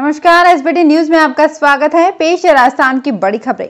नमस्कार SBT news में आपका स्वागत है पेश है राजस्थान की बड़ी खबरें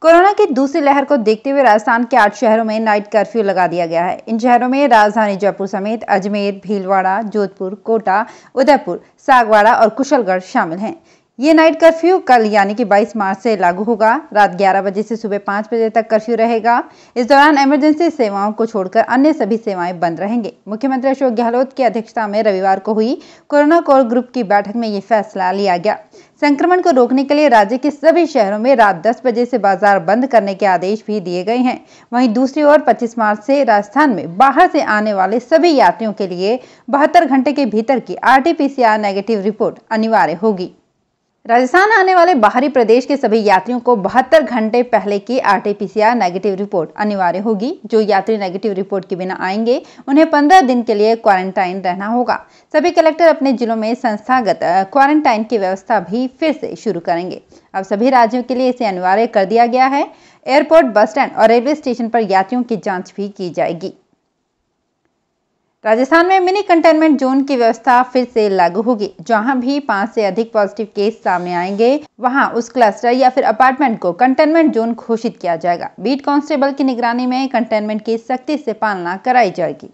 कोरोना की दूसरी लहर को देखते हुए राजस्थान के आठ शहरों में नाइट कर्फ्यू लगा दिया गया है इन शहरों में राजधानी जयपुर समेत अजमेर भीलवाड़ा जोधपुर कोटा उदयपुर सागवाड़ा और कुशलगढ़ शामिल हैं ये नाइट कर्फ्यू कल यानी कि 22 मार्च से लागू होगा रात 11 बजे से सुबह 5 बजे तक कर्फ्यू रहेगा इस दौरान इमरजेंसी सेवाओं को छोड़कर अन्य सभी सेवाएं बंद रहेंगे मुख्यमंत्री अशोक गहलोत की अध्यक्षता में रविवार को हुई कोरोना कोर ग्रुप की बैठक में ये फैसला लिया गया संक्रमण को रोकने के लिए राज्य के सभी शहरों में रात दस बजे से बाजार बंद करने के आदेश भी दिए गए हैं वहीं दूसरी ओर 25 मार्च से राजस्थान में बाहर से आने वाले सभी यात्रियों के लिए बहत्तर घंटे के भीतर की आरटीपीसीआर नेगेटिव रिपोर्ट अनिवार्य होगी राजस्थान आने वाले बाहरी प्रदेश के सभी यात्रियों को बहत्तर घंटे पहले की आरटीपीसीआर नेगेटिव रिपोर्ट अनिवार्य होगी जो यात्री नेगेटिव रिपोर्ट के बिना आएंगे उन्हें पंद्रह दिन के लिए क्वारंटाइन रहना होगा सभी कलेक्टर अपने जिलों में संस्थागत क्वारंटाइन की व्यवस्था भी फिर से शुरू करेंगे अब सभी राज्यों के लिए इसे अनिवार्य कर दिया गया है एयरपोर्ट बस स्टैंड और रेलवे स्टेशन पर यात्रियों की जाँच भी की जाएगी राजस्थान में मिनी कंटेनमेंट जोन की व्यवस्था फिर से लागू होगी जहां भी पांच से अधिक पॉजिटिव केस सामने आएंगे वहां उस क्लस्टर या फिर अपार्टमेंट को कंटेनमेंट जोन घोषित किया जाएगा बीट कांस्टेबल की निगरानी में कंटेनमेंट की सख्ती से पालना कराई जाएगी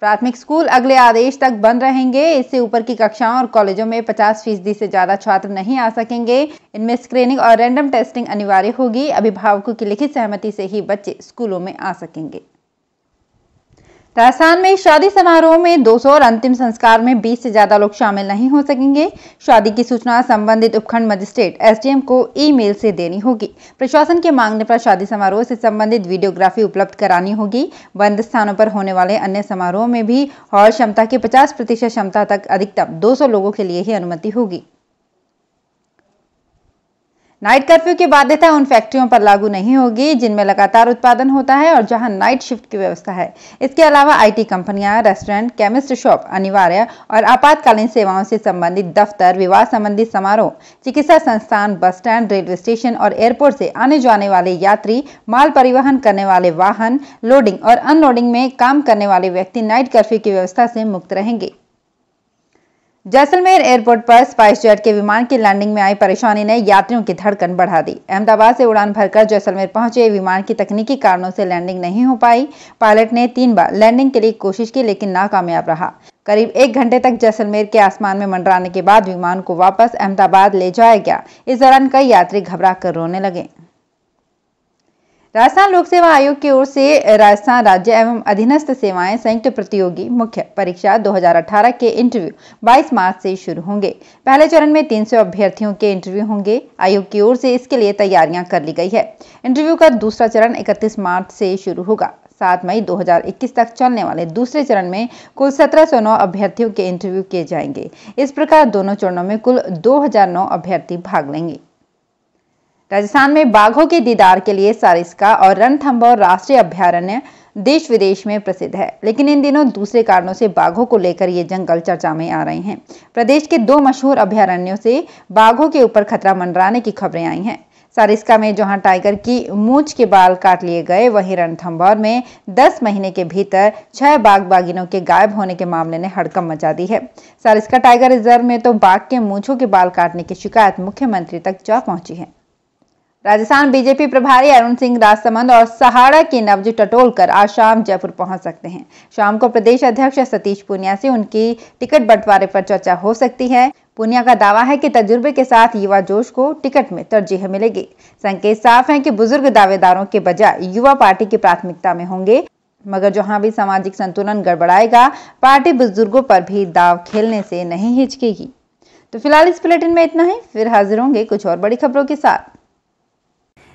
प्राथमिक स्कूल अगले आदेश तक बंद रहेंगे इससे ऊपर की कक्षाओं और कॉलेजों में 50 फीसदी से ज्यादा छात्र नहीं आ सकेंगे इनमें स्क्रीनिंग और रैंडम टेस्टिंग अनिवार्य होगी अभिभावकों की लिखित सहमति से ही बच्चे स्कूलों में आ सकेंगे राजस्थान में शादी समारोह में 200 और अंतिम संस्कार में 20 से ज्यादा लोग शामिल नहीं हो सकेंगे शादी की सूचना संबंधित उपखंड मजिस्ट्रेट एसडीएम को ईमेल से देनी होगी प्रशासन के मांगने पर शादी समारोह से संबंधित वीडियोग्राफी उपलब्ध करानी होगी बंद स्थानों पर होने वाले अन्य समारोह में भी हॉल क्षमता की पचास प्रतिशत क्षमता तक अधिकतम दो लोगों के लिए ही अनुमति होगी नाइट कर्फ्यू की बाध्यता उन फैक्ट्रियों पर लागू नहीं होगी जिनमें लगातार उत्पादन होता है और जहां नाइट शिफ्ट की व्यवस्था है इसके अलावा आईटी कंपनियां रेस्टोरेंट केमिस्ट शॉप अनिवार्य और आपातकालीन सेवाओं से संबंधित दफ्तर विवाह संबंधी समारोह चिकित्सा संस्थान बस स्टैंड रेलवे स्टेशन और एयरपोर्ट से आने जाने वाले यात्री माल परिवहन करने वाले वाहन लोडिंग और अनलोडिंग में काम करने वाले व्यक्ति नाइट कर्फ्यू की व्यवस्था से मुक्त रहेंगे जैसलमेर एयरपोर्ट पर स्पाइस जेट के विमान की लैंडिंग में आई परेशानी ने यात्रियों की धड़कन बढ़ा दी अहमदाबाद से उड़ान भरकर जैसलमेर पहुंचे विमान की तकनीकी कारणों से लैंडिंग नहीं हो पाई पायलट ने तीन बार लैंडिंग के लिए कोशिश की लेकिन नाकामयाब रहा करीब एक घंटे तक जैसलमेर के आसमान में मंडराने के बाद विमान को वापस अहमदाबाद ले जाया गया इस दौरान कई यात्री घबरा कर रोने लगे राजस्थान लोक सेवा आयोग की ओर से राजस्थान राज्य एवं अधीनस्थ सेवाएं संयुक्त प्रतियोगी मुख्य परीक्षा 2018 के इंटरव्यू 22 मार्च से शुरू होंगे पहले चरण में 300 अभ्यर्थियों के इंटरव्यू होंगे आयोग की ओर से इसके लिए तैयारियां कर ली गई है इंटरव्यू का दूसरा चरण 31 मार्च से शुरू होगा सात मई 2021 तक चलने वाले दूसरे चरण में कुल 1709 अभ्यर्थियों के इंटरव्यू किए जाएंगे इस प्रकार दोनों चरणों में कुल 2009 अभ्यर्थी भाग लेंगे राजस्थान में बाघों के दीदार के लिए सारिस्का और रणथंबोर राष्ट्रीय अभ्यारण्य देश विदेश में प्रसिद्ध है लेकिन इन दिनों दूसरे कारणों से बाघों को लेकर ये जंगल चर्चा में आ रहे हैं प्रदेश के दो मशहूर अभ्यारण्यों से बाघों के ऊपर खतरा मंडराने की खबरें आई हैं सारिस्का में जहां टाइगर की मूछ के बाल काट लिए गए वहीं रणथंभौर में 10 महीने के भीतर छह बाघ बागिनों के गायब होने के मामले ने हड़कम मचा दी है सारिस्का टाइगर रिजर्व में तो बाघ के मूछों के बाल काटने की शिकायत मुख्यमंत्री तक जा पहुंची है राजस्थान बीजेपी प्रभारी अरुण सिंह राजसमंद और सहाड़ा के टटोल टटोलकर आज शाम जयपुर पहुंच सकते हैं शाम को प्रदेश अध्यक्ष सतीश पूनिया से उनकी टिकट बंटवारे पर चर्चा हो सकती है पूनिया का दावा है कि तजुर्बे के साथ युवा जोश को टिकट में तरजीह मिलेगी संकेत साफ है कि बुजुर्ग दावेदारों के बजाय युवा पार्टी की प्राथमिकता में होंगे मगर जहां भी सामाजिक संतुलन गड़बड़ाएगा पार्टी बुजुर्गों पर भी दाव खेलने से नहीं हिचकेगी तो फिलहाल इस बुलेटिन में इतना ही फिर हाजिर होंगे कुछ और बड़ी खबरों के साथ